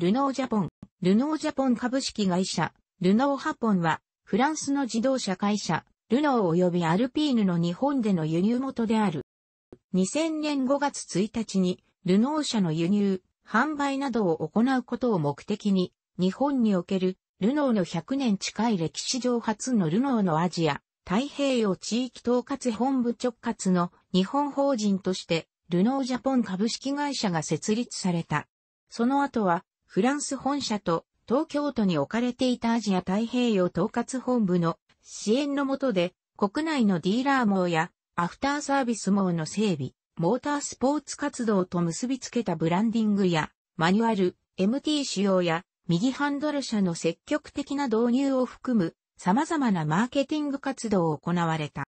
ルノージャポン、ルノージャポン株式会社、ルノーハポンは、フランスの自動車会社、ルノー及びアルピーヌの日本での輸入元である。2000年5月1日に、ルノー社の輸入、販売などを行うことを目的に、日本における、ルノーの100年近い歴史上初のルノーのアジア、太平洋地域統括本部直轄の日本法人として、ルノージャポン株式会社が設立された。その後は、フランス本社と東京都に置かれていたアジア太平洋統括本部の支援のもとで、国内のディーラー網やアフターサービス網の整備、モータースポーツ活動と結びつけたブランディングや、マニュアル、MT 仕様や、右ハンドル車の積極的な導入を含む、様々なマーケティング活動を行われた。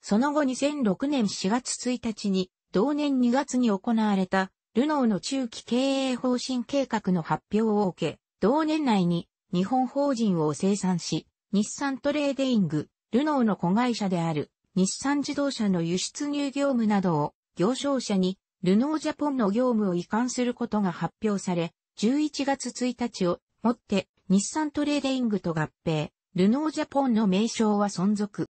その後2006年4月1日に、同年2月に行われたルノーの中期経営方針計画の発表を受け、同年内に日本法人を生産し、日産トレーディング、ルノーの子会社である日産自動車の輸出入業務などを業商社にルノージャポンの業務を移管することが発表され、11月1日をもって日産トレーディングと合併、ルノージャポンの名称は存続。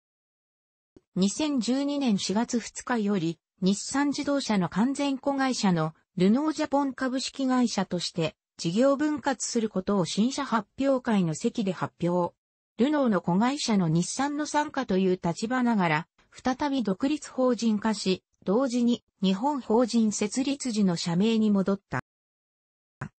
2012年4月2日より日産自動車の完全子会社のルノージャポン株式会社として事業分割することを新社発表会の席で発表。ルノーの子会社の日産の参加という立場ながら、再び独立法人化し、同時に日本法人設立時の社名に戻った。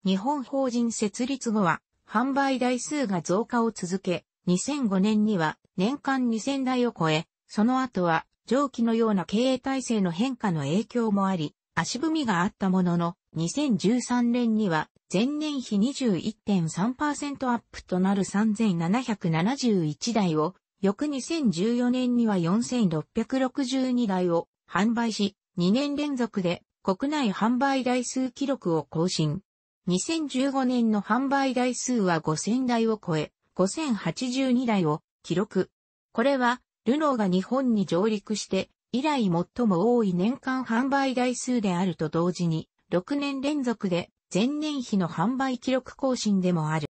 日本法人設立後は、販売台数が増加を続け、2005年には年間2000台を超え、その後は上記のような経営体制の変化の影響もあり、足踏みがあったものの、2013年には前年比21.3%アップとなる3771台を、翌2014年には4662台を販売し、2年連続で国内販売台数記録を更新。2015年の販売台数は5000台を超え、5082台を記録。これはルノーが日本に上陸して、以来最も多い年間販売台数であると同時に、6年連続で前年比の販売記録更新でもある。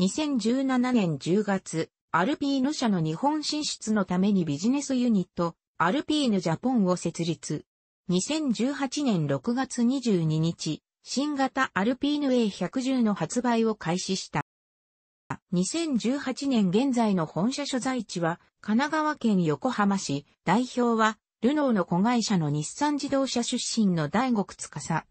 2017年10月、アルピーヌ社の日本進出のためにビジネスユニット、アルピーヌジャポンを設立。2018年6月22日、新型アルピーヌ A110 の発売を開始した。2018年現在の本社所在地は神奈川県横浜市、代表はルノーの子会社の日産自動車出身の大国司。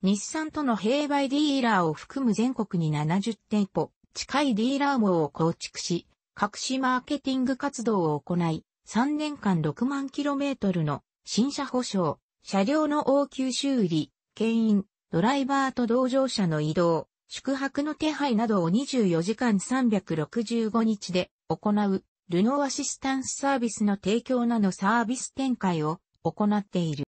日産との併売ディーラーを含む全国に70店舗、近いディーラー網を構築し、各種マーケティング活動を行い、3年間6万キロメートルの新車保証、車両の応急修理、牽引、ドライバーと同乗者の移動、宿泊の手配などを24時間365日で行う、ルノーアシスタンスサービスの提供などサービス展開を行っている。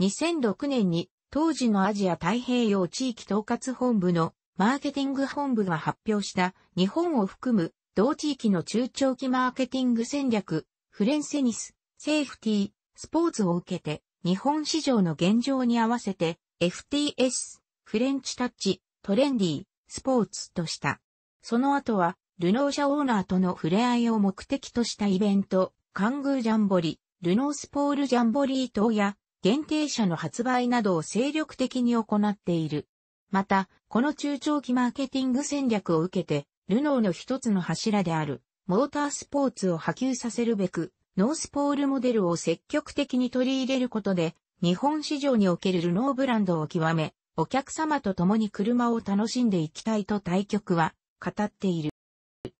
2006年に当時のアジア太平洋地域統括本部のマーケティング本部が発表した日本を含む同地域の中長期マーケティング戦略、フレンセニス、セーフティー、スポーツを受けて日本市場の現状に合わせて FTS、フレンチタッチ、トレンディー、スポーツとした。その後は、ルノー社オーナーとの触れ合いを目的としたイベント、カングージャンボリ、ルノースポールジャンボリー等や、限定車の発売などを精力的に行っている。また、この中長期マーケティング戦略を受けて、ルノーの一つの柱である、モータースポーツを波及させるべく、ノースポールモデルを積極的に取り入れることで、日本市場におけるルノーブランドを極め、お客様と共に車を楽しんでいきたいと対局は語っている。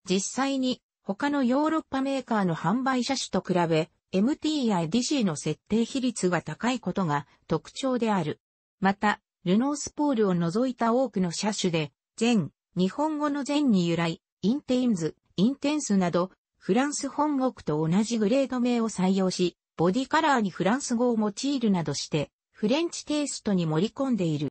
実際に他のヨーロッパメーカーの販売車種と比べ MT や DC の設定比率は高いことが特徴である。また、ルノースポールを除いた多くの車種で、全、日本語の全に由来、インテインズ、インテンスなど、フランス本国と同じグレード名を採用し、ボディカラーにフランス語を用いるなどして、フレンチテイストに盛り込んでいる。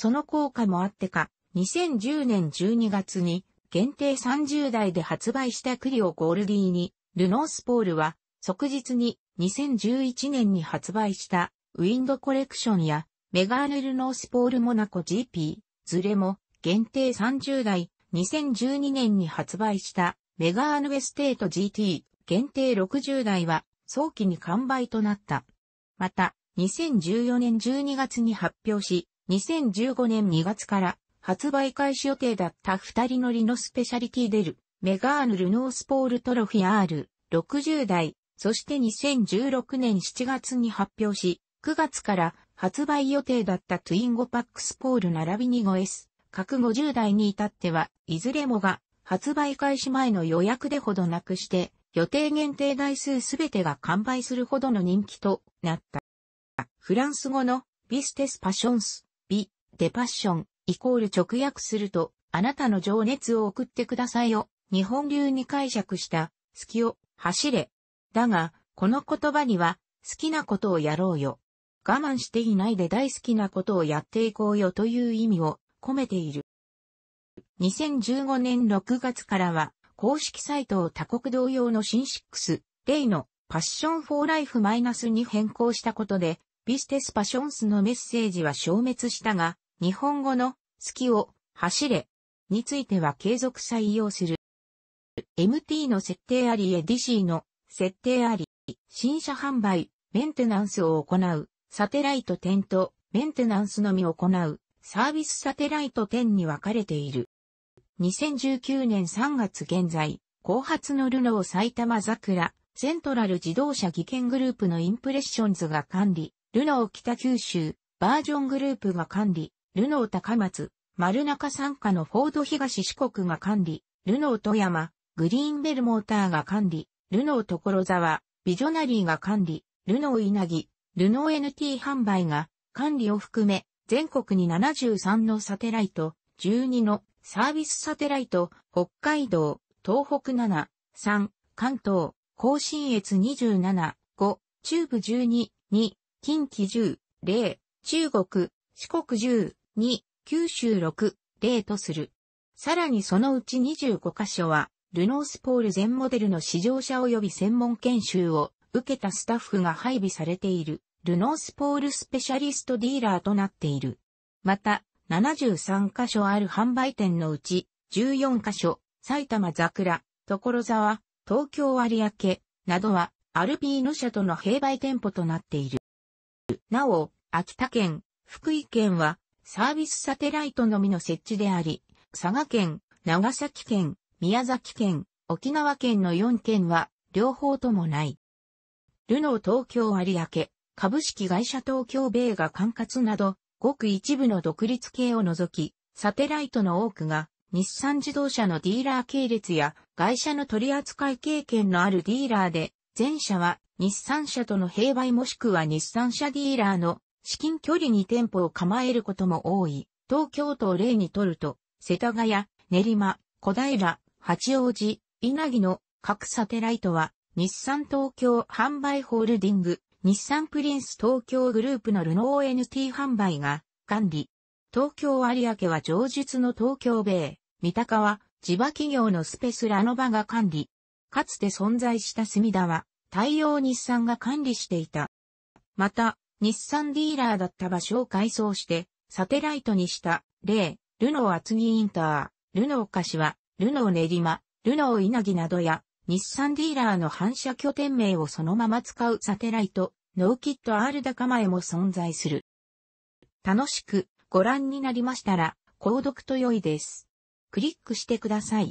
その効果もあってか、2010年12月に限定30台で発売したクリオゴールディーに、ルノースポールは即日に2011年に発売したウィンドコレクションやメガーヌルノースポールモナコ GP、ズレも限定30台、2012年に発売したメガーヌエステート GT 限定60台は早期に完売となった。また、2014年12月に発表し、2015年2月から発売開始予定だった二人乗りのスペシャリティデル、メガーヌ・ルノースポールトロフィア R60 台、そして2016年7月に発表し、9月から発売予定だったトゥインゴパックスポール並びに 5S、各50台に至っては、いずれもが発売開始前の予約でほどなくして、予定限定台数すべてが完売するほどの人気となった。フランス語のビステスパションスデパッション、イコール直訳すると、あなたの情熱を送ってくださいよ、日本流に解釈した、好きを、走れ。だが、この言葉には、好きなことをやろうよ。我慢していないで大好きなことをやっていこうよという意味を込めている。2015年6月からは、公式サイトを他国同様の新6、例のパッションフォーライフマイナスに変更したことで、ビステスパションスのメッセージは消滅したが、日本語の、月を、走れ、については継続採用する。MT の設定ありィ DC の設定あり、新車販売、メンテナンスを行う、サテライト点とメンテナンスのみ行う、サービスサテライト点に分かれている。2019年3月現在、後発のルノー埼玉桜、セントラル自動車技研グループのインプレッションズが管理、ルノー北九州、バージョングループが管理、ルノー高松、丸中参加のフォード東四国が管理、ルノー富山、グリーンベルモーターが管理、ルノー所沢、ビジョナリーが管理、ルノー稲城、ルノー NT 販売が管理を含め、全国に73のサテライト、12のサービスサテライト、北海道、東北7、3、関東、甲信越27、5、中部12、2、近畿10、0、中国、四国10、2、9州6例とする。さらにそのうち25カ所は、ルノースポール全モデルの試乗車及び専門研修を受けたスタッフが配備されている、ルノースポールスペシャリストディーラーとなっている。また、73カ所ある販売店のうち、14カ所、埼玉桜、所沢、東京有明、などは、アルピーノ社との併売店舗となっている。なお、秋田県、福井県は、サービスサテライトのみの設置であり、佐賀県、長崎県、宮崎県、沖縄県の4県は、両方ともない。ルノー東京有明、株式会社東京米が管轄など、ごく一部の独立系を除き、サテライトの多くが、日産自動車のディーラー系列や、会社の取扱い経験のあるディーラーで、前者は日産車との併売もしくは日産車ディーラーの至近距離に店舗を構えることも多い、東京都を例にとると、世田谷、練馬、小平、八王子、稲城の各サテライトは、日産東京販売ホールディング、日産プリンス東京グループのルノー NT 販売が管理。東京有明は上述の東京米、三鷹は地場企業のスペスラノバが管理。かつて存在した隅田は、太陽日産が管理していた。また、日産ディーラーだった場所を改装して、サテライトにした、例、ルノー厚木インター、ルノー柏、ルノー練馬、ルノー稲城などや、日産ディーラーの反射拠点名をそのまま使うサテライト、ノーキット R 高前も存在する。楽しくご覧になりましたら、購読と良いです。クリックしてください。